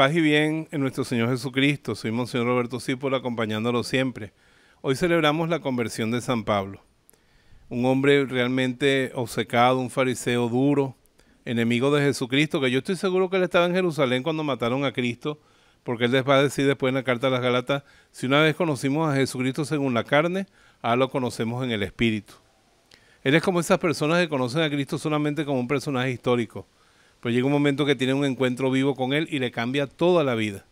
Paz y bien en nuestro Señor Jesucristo. Soy Monseñor Roberto Sipol acompañándolo siempre. Hoy celebramos la conversión de San Pablo. Un hombre realmente obcecado, un fariseo duro, enemigo de Jesucristo, que yo estoy seguro que él estaba en Jerusalén cuando mataron a Cristo, porque él les va a decir después en la carta a las Galatas, si una vez conocimos a Jesucristo según la carne, ahora lo conocemos en el Espíritu. Él es como esas personas que conocen a Cristo solamente como un personaje histórico, pero llega un momento que tiene un encuentro vivo con Él y le cambia toda la vida.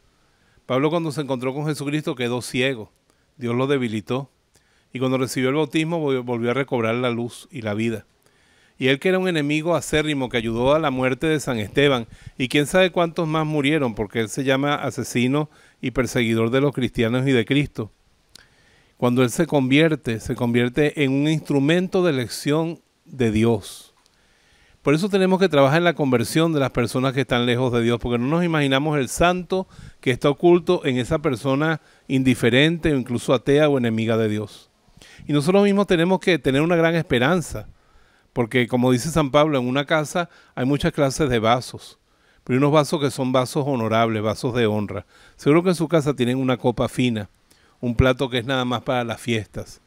Pablo cuando se encontró con Jesucristo quedó ciego. Dios lo debilitó. Y cuando recibió el bautismo volvió a recobrar la luz y la vida. Y él que era un enemigo acérrimo que ayudó a la muerte de San Esteban. Y quién sabe cuántos más murieron porque él se llama asesino y perseguidor de los cristianos y de Cristo. Cuando él se convierte, se convierte en un instrumento de elección de Dios por eso tenemos que trabajar en la conversión de las personas que están lejos de Dios, porque no nos imaginamos el santo que está oculto en esa persona indiferente o incluso atea o enemiga de Dios. Y nosotros mismos tenemos que tener una gran esperanza, porque como dice San Pablo, en una casa hay muchas clases de vasos, pero unos vasos que son vasos honorables, vasos de honra. Seguro que en su casa tienen una copa fina, un plato que es nada más para las fiestas.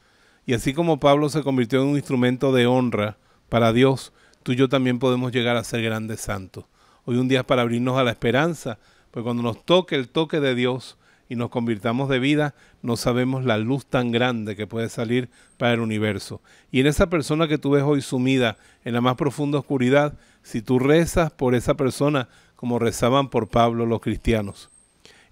Y así como Pablo se convirtió en un instrumento de honra para Dios, tú y yo también podemos llegar a ser grandes santos. Hoy un día es para abrirnos a la esperanza, porque cuando nos toque el toque de Dios y nos convirtamos de vida, no sabemos la luz tan grande que puede salir para el universo. Y en esa persona que tú ves hoy sumida en la más profunda oscuridad, si tú rezas por esa persona como rezaban por Pablo los cristianos,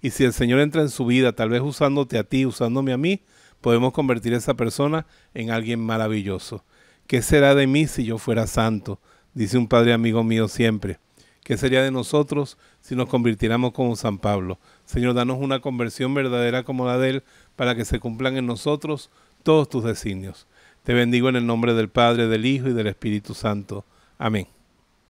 y si el Señor entra en su vida, tal vez usándote a ti, usándome a mí, podemos convertir a esa persona en alguien maravilloso. ¿Qué será de mí si yo fuera santo? Dice un padre amigo mío siempre. ¿Qué sería de nosotros si nos convirtiéramos como San Pablo? Señor, danos una conversión verdadera como la de él para que se cumplan en nosotros todos tus designios. Te bendigo en el nombre del Padre, del Hijo y del Espíritu Santo. Amén.